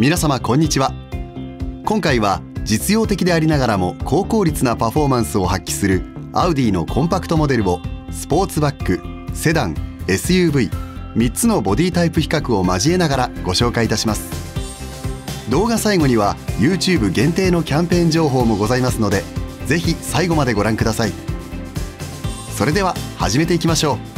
皆様こんにちは今回は実用的でありながらも高効率なパフォーマンスを発揮するアウディのコンパクトモデルをスポーツバッグセダン SUV3 つのボディタイプ比較を交えながらご紹介いたします動画最後には YouTube 限定のキャンペーン情報もございますので是非最後までご覧くださいそれでは始めていきましょう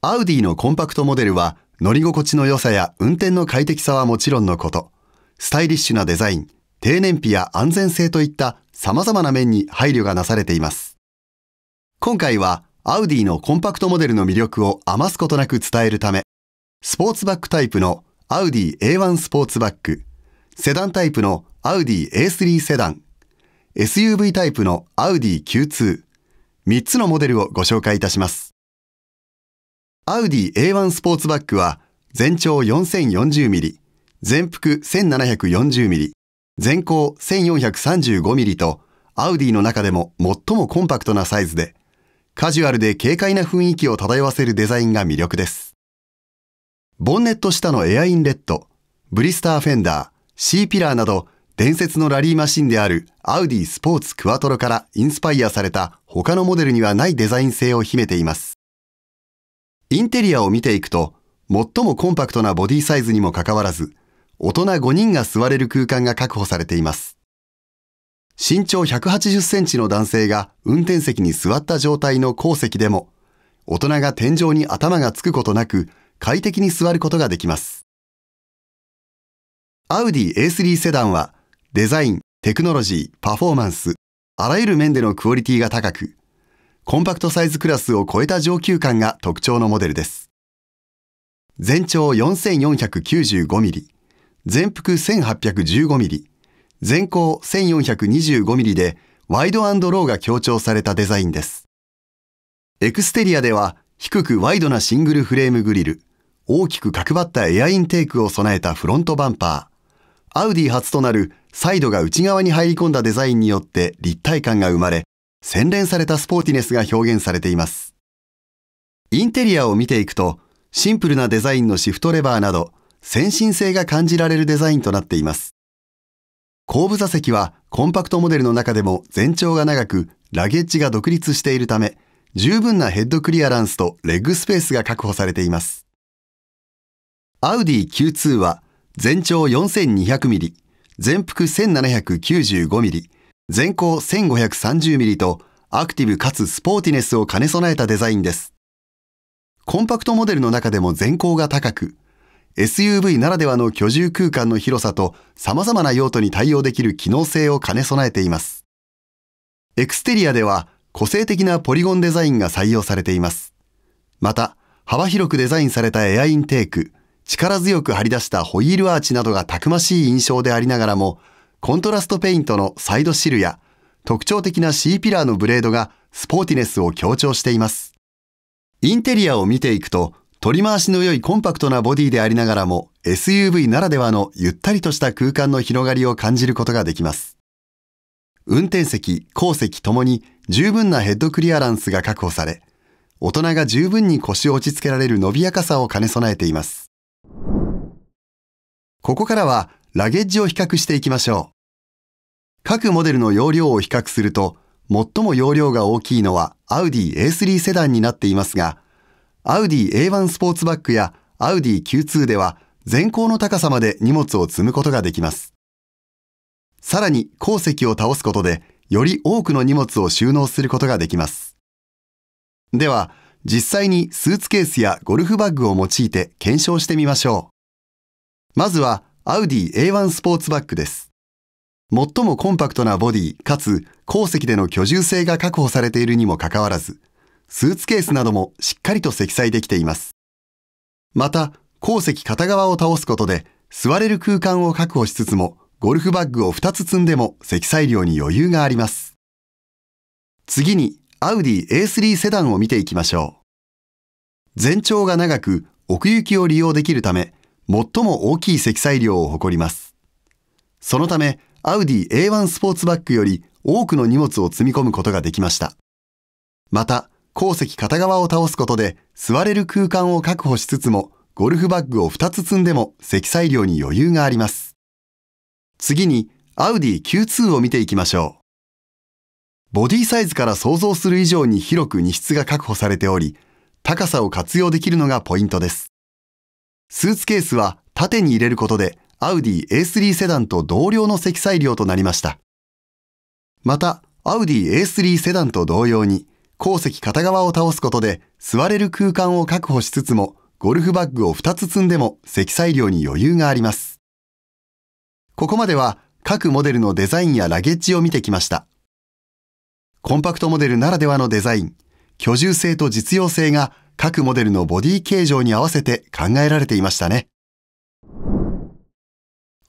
アウディのコンパクトモデルは乗り心地の良さや運転の快適さはもちろんのこと、スタイリッシュなデザイン、低燃費や安全性といった様々な面に配慮がなされています。今回はアウディのコンパクトモデルの魅力を余すことなく伝えるため、スポーツバッグタイプのアウディ A1 スポーツバッグ、セダンタイプのアウディ A3 セダン、SUV タイプのアウディ Q2、3つのモデルをご紹介いたします。アウディ A1 スポーツバッグは全長4 0 4 0ミリ、全幅1 7 4 0ミリ、全高1 4 3 5ミリとアウディの中でも最もコンパクトなサイズで、カジュアルで軽快な雰囲気を漂わせるデザインが魅力です。ボンネット下のエアインレッド、ブリスターフェンダー、シーピラーなど伝説のラリーマシンであるアウディスポーツクワトロからインスパイアされた他のモデルにはないデザイン性を秘めています。インテリアを見ていくと、最もコンパクトなボディサイズにもかかわらず、大人5人が座れる空間が確保されています。身長180センチの男性が運転席に座った状態の後席でも、大人が天井に頭がつくことなく、快適に座ることができます。アウディ A3 セダンは、デザイン、テクノロジー、パフォーマンス、あらゆる面でのクオリティが高く、コンパクトサイズクラスを超えた上級感が特徴のモデルです。全長 4495mm、全幅 1815mm、全高 1425mm でワイドローが強調されたデザインです。エクステリアでは低くワイドなシングルフレームグリル、大きく角張ったエアインテークを備えたフロントバンパー、アウディ初となるサイドが内側に入り込んだデザインによって立体感が生まれ、洗練されたスポーティネスが表現されています。インテリアを見ていくと、シンプルなデザインのシフトレバーなど、先進性が感じられるデザインとなっています。後部座席はコンパクトモデルの中でも全長が長く、ラゲッジが独立しているため、十分なヘッドクリアランスとレッグスペースが確保されています。アウディ Q2 は全長4 2 0 0ミリ、全幅 1795mm、全高 1530mm とアクティブかつスポーティネスを兼ね備えたデザインです。コンパクトモデルの中でも全高が高く、SUV ならではの居住空間の広さと様々な用途に対応できる機能性を兼ね備えています。エクステリアでは個性的なポリゴンデザインが採用されています。また、幅広くデザインされたエアインテーク、力強く張り出したホイールアーチなどがたくましい印象でありながらも、コントラストペイントのサイドシルや特徴的な C ピラーのブレードがスポーティネスを強調しています。インテリアを見ていくと取り回しの良いコンパクトなボディでありながらも SUV ならではのゆったりとした空間の広がりを感じることができます。運転席、後席ともに十分なヘッドクリアランスが確保され、大人が十分に腰を落ち着けられる伸びやかさを兼ね備えています。ここからはラゲッジを比較していきましょう。各モデルの容量を比較すると、最も容量が大きいのはアウディ A3 セダンになっていますが、アウディ A1 スポーツバッグやアウディ Q2 では全高の高さまで荷物を積むことができます。さらに鉱石を倒すことで、より多くの荷物を収納することができます。では、実際にスーツケースやゴルフバッグを用いて検証してみましょう。まずはアウディ A1 スポーツバッグです。最もコンパクトなボディ、かつ、鉱石での居住性が確保されているにもかかわらず、スーツケースなどもしっかりと積載できています。また、鉱石片側を倒すことで、座れる空間を確保しつつも、ゴルフバッグを2つ積んでも積載量に余裕があります。次に、アウディ A3 セダンを見ていきましょう。全長が長く、奥行きを利用できるため、最も大きい積載量を誇ります。そのため、アウディ A1 スポーツバッグより多くの荷物を積み込むことができました。また、鉱石片側を倒すことで座れる空間を確保しつつも、ゴルフバッグを2つ積んでも積載量に余裕があります。次に、アウディ Q2 を見ていきましょう。ボディサイズから想像する以上に広く荷室が確保されており、高さを活用できるのがポイントです。スーツケースは縦に入れることでアウディ A3 セダンと同量の積載量となりました。また、アウディ A3 セダンと同様に、後席片側を倒すことで座れる空間を確保しつつも、ゴルフバッグを2つ積んでも積載量に余裕があります。ここまでは各モデルのデザインやラゲッジを見てきました。コンパクトモデルならではのデザイン、居住性と実用性が各モデルのボディ形状に合わせて考えられていましたね。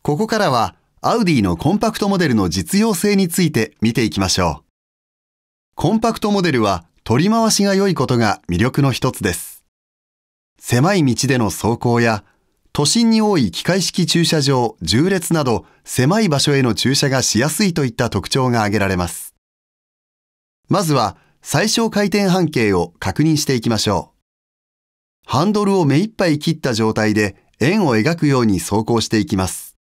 ここからは、アウディのコンパクトモデルの実用性について見ていきましょう。コンパクトモデルは取り回しが良いことが魅力の一つです。狭い道での走行や、都心に多い機械式駐車場、重列など狭い場所への駐車がしやすいといった特徴が挙げられます。まずは、最小回転半径を確認していきましょう。ハンドルを目いっぱい切った状態で円を描くように走行していきます。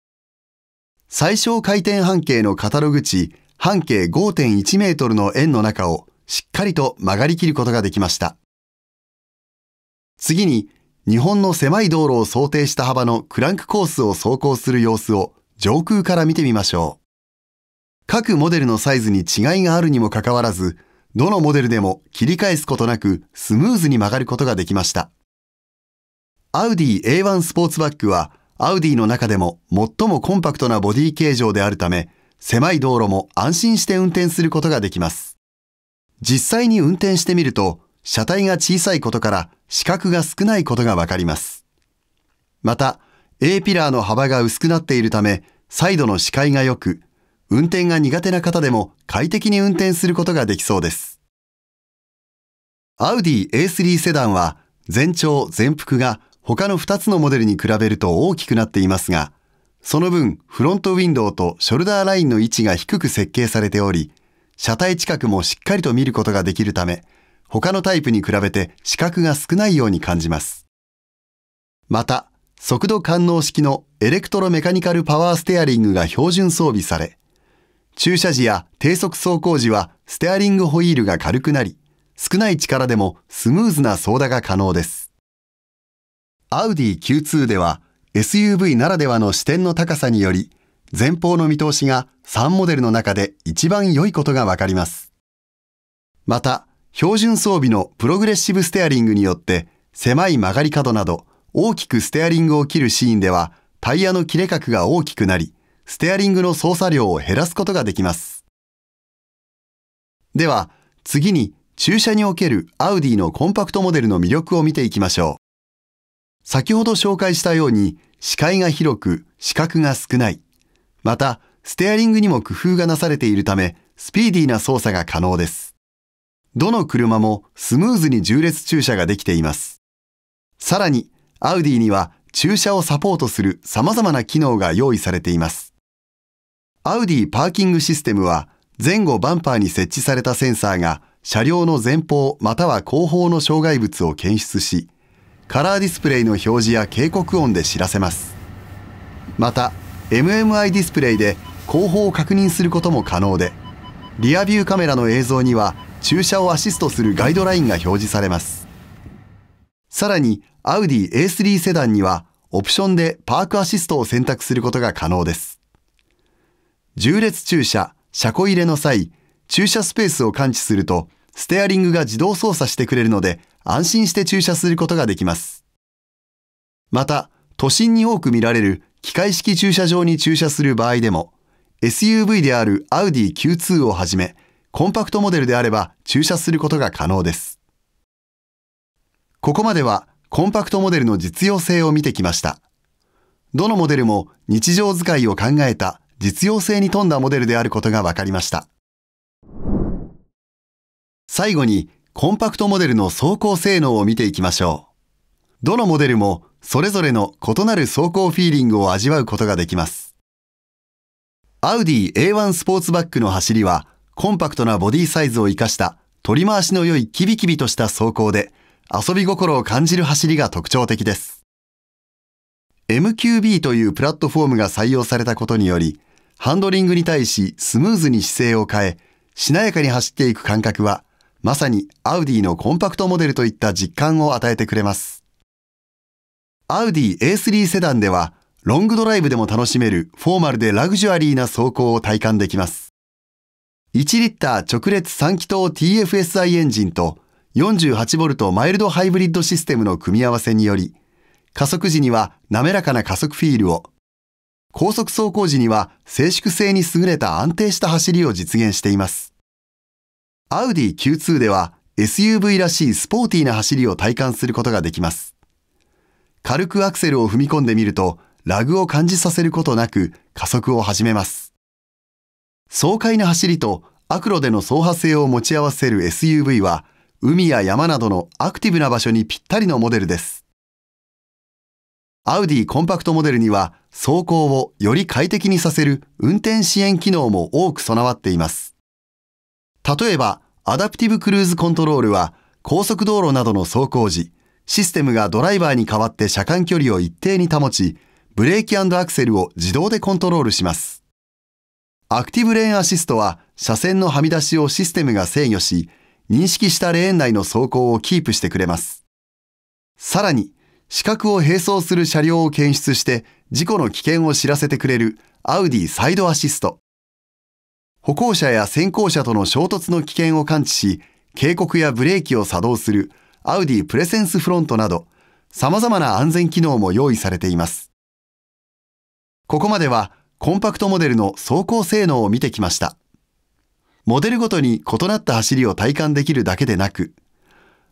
最小回転半径のカタログ値半径5.1メートルの円の中をしっかりと曲がり切ることができました。次に、日本の狭い道路を想定した幅のクランクコースを走行する様子を上空から見てみましょう。各モデルのサイズに違いがあるにもかかわらず、どのモデルでも切り返すことなくスムーズに曲がることができました。アウディ A1 スポーツバッグはアウディの中でも最もコンパクトなボディ形状であるため、狭い道路も安心して運転することができます。実際に運転してみると、車体が小さいことから視覚が少ないことがわかります。また、A ピラーの幅が薄くなっているため、サイドの視界が良く、運転が苦手な方でも快適に運転することができそうです。アウディ A3 セダンは全長、全幅が他の2つのモデルに比べると大きくなっていますが、その分フロントウィンドウとショルダーラインの位置が低く設計されており、車体近くもしっかりと見ることができるため、他のタイプに比べて視覚が少ないように感じます。また、速度感応式のエレクトロメカニカルパワーステアリングが標準装備され、駐車時や低速走行時はステアリングホイールが軽くなり、少ない力でもスムーズな操舵が可能です。アウディ Q2 では SUV ならではの視点の高さにより、前方の見通しが3モデルの中で一番良いことがわかります。また、標準装備のプログレッシブステアリングによって、狭い曲がり角など大きくステアリングを切るシーンではタイヤの切れ角が大きくなり、ステアリングの操作量を減らすことができます。では、次に駐車におけるアウディのコンパクトモデルの魅力を見ていきましょう。先ほど紹介したように、視界が広く、視覚が少ない。また、ステアリングにも工夫がなされているため、スピーディーな操作が可能です。どの車もスムーズに重列駐車ができています。さらに、アウディには駐車をサポートする様々な機能が用意されています。アウディパーキングシステムは前後バンパーに設置されたセンサーが車両の前方または後方の障害物を検出し、カラーディスプレイの表示や警告音で知らせます。また、MMI ディスプレイで後方を確認することも可能で、リアビューカメラの映像には駐車をアシストするガイドラインが表示されます。さらに、アウディ A3 セダンにはオプションでパークアシストを選択することが可能です。重列駐車、車庫入れの際、駐車スペースを感知すると、ステアリングが自動操作してくれるので、安心して駐車することができます。また、都心に多く見られる機械式駐車場に駐車する場合でも、SUV であるアウディ Q2 をはじめ、コンパクトモデルであれば駐車することが可能です。ここまではコンパクトモデルの実用性を見てきました。どのモデルも日常使いを考えた実用性に富んだモデルであることが分かりました。最後に、コンパクトモデルの走行性能を見ていきましょう。どのモデルもそれぞれの異なる走行フィーリングを味わうことができます。アウディ A1 スポーツバックの走りは、コンパクトなボディサイズを活かした取り回しの良いキビキビとした走行で、遊び心を感じる走りが特徴的です。MQB というプラットフォームが採用されたことにより、ハンドリングに対しスムーズに姿勢を変え、しなやかに走っていく感覚は、まさにアウディのコンパクトモデルといった実感を与えてくれます。アウディ A3 セダンでは、ロングドライブでも楽しめるフォーマルでラグジュアリーな走行を体感できます。1リッター直列3気筒 TFSI エンジンと 48V マイルドハイブリッドシステムの組み合わせにより、加速時には滑らかな加速フィールを、高速走行時には静粛性に優れた安定した走りを実現しています。アウディ Q2 では SUV らしいスポーティーな走りを体感することができます。軽くアクセルを踏み込んでみると、ラグを感じさせることなく加速を始めます。爽快な走りとアクロでの走破性を持ち合わせる SUV は、海や山などのアクティブな場所にぴったりのモデルです。アウディコンパクトモデルには走行をより快適にさせる運転支援機能も多く備わっています。例えば、アダプティブクルーズコントロールは高速道路などの走行時、システムがドライバーに代わって車間距離を一定に保ち、ブレーキアクセルを自動でコントロールします。アクティブレーンアシストは車線のはみ出しをシステムが制御し、認識したレーン内の走行をキープしてくれます。さらに、死角を並走する車両を検出して事故の危険を知らせてくれるアウディサイドアシスト。歩行者や先行者との衝突の危険を感知し、警告やブレーキを作動するアウディプレセンスフロントなど、様々な安全機能も用意されています。ここまではコンパクトモデルの走行性能を見てきました。モデルごとに異なった走りを体感できるだけでなく、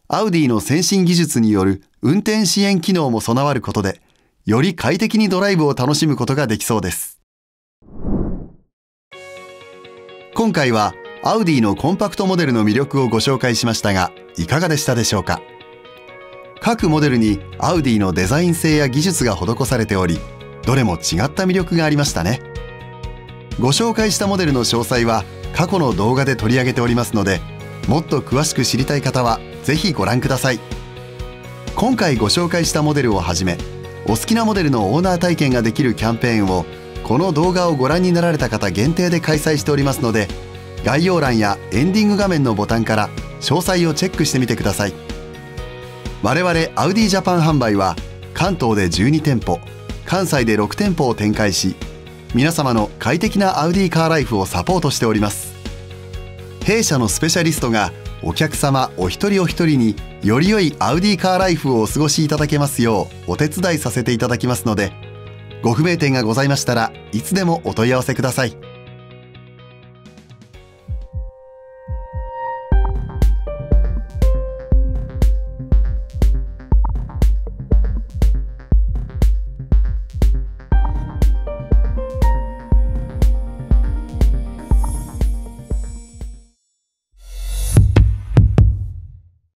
アウディの先進技術による運転支援機能も備わることで、より快適にドライブを楽しむことができそうです。今回は、アウディのコンパクトモデルの魅力をご紹介しましたが、いかがでしたでしょうか各モデルにアウディのデザイン性や技術が施されており、どれも違った魅力がありましたね。ご紹介したモデルの詳細は過去の動画で取り上げておりますので、もっと詳しく知りたい方はぜひご覧ください今回ご紹介したモデルをはじめお好きなモデルのオーナー体験ができるキャンペーンをこの動画をご覧になられた方限定で開催しておりますので概要欄やエンディング画面のボタンから詳細をチェックしてみてください我々アウディジャパン販売は関東で12店舗関西で6店舗を展開し皆様の快適なアウディカーライフをサポートしております弊社のスペシャリストがお客様お一人お一人により良いアウディカーライフをお過ごしいただけますようお手伝いさせていただきますのでご不明点がございましたらいつでもお問い合わせください。